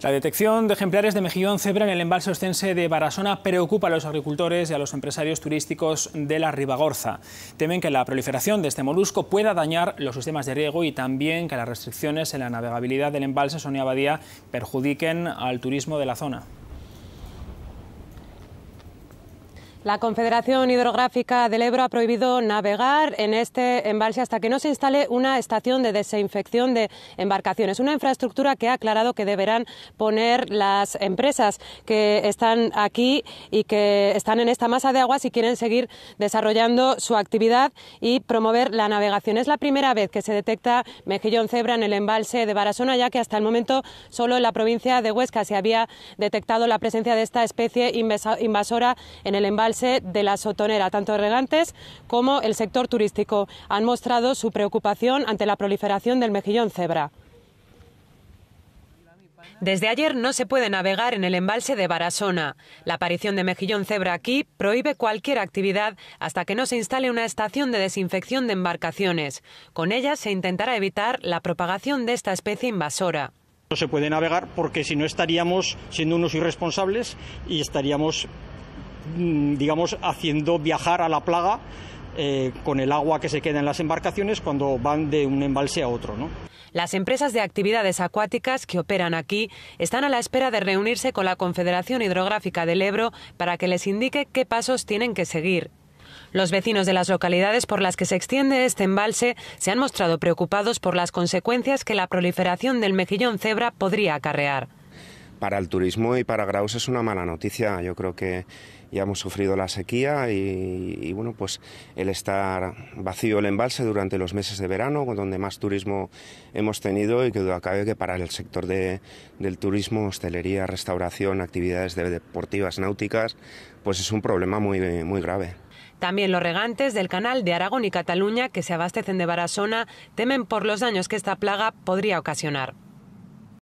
La detección de ejemplares de mejillón cebra en el embalse ostense de Barasona preocupa a los agricultores y a los empresarios turísticos de la Ribagorza. Temen que la proliferación de este molusco pueda dañar los sistemas de riego y también que las restricciones en la navegabilidad del embalse Sonia Abadía perjudiquen al turismo de la zona. La Confederación Hidrográfica del Ebro ha prohibido navegar en este embalse hasta que no se instale una estación de desinfección de embarcaciones, una infraestructura que ha aclarado que deberán poner las empresas que están aquí y que están en esta masa de agua si quieren seguir desarrollando su actividad y promover la navegación. Es la primera vez que se detecta mejillón cebra en el embalse de Barasona, ya que hasta el momento solo en la provincia de Huesca se había detectado la presencia de esta especie invasora en el embalse de la Sotonera. Tanto regantes como el sector turístico han mostrado su preocupación ante la proliferación del mejillón cebra. Desde ayer no se puede navegar en el embalse de Barasona. La aparición de mejillón cebra aquí prohíbe cualquier actividad hasta que no se instale una estación de desinfección de embarcaciones. Con ella se intentará evitar la propagación de esta especie invasora. No se puede navegar porque si no estaríamos siendo unos irresponsables y estaríamos Mm, digamos, haciendo viajar a la plaga eh, con el agua que se queda en las embarcaciones cuando van de un embalse a otro. Las empresas de actividades acuáticas que operan aquí están a la espera de reunirse con la Confederación Hidrográfica del Ebro para que les indique qué pasos tienen que seguir. Los vecinos de las localidades por las que se extiende este embalse se han mostrado preocupados por las consecuencias que la proliferación del mejillón cebra podría acarrear para el turismo y para Graus es una mala noticia. Yo creo que ya hemos sufrido la sequía y, bueno, pues el estar vacío el embalse durante los meses de verano, donde más turismo hemos tenido y que duda cabe que para el sector del turismo, hostelería, restauración, actividades deportivas náuticas, pues es un problema muy, muy grave. También los regantes del canal de Aragón y Cataluña que se abastecen de Barasona temen por los daños que esta plaga podría ocasionar.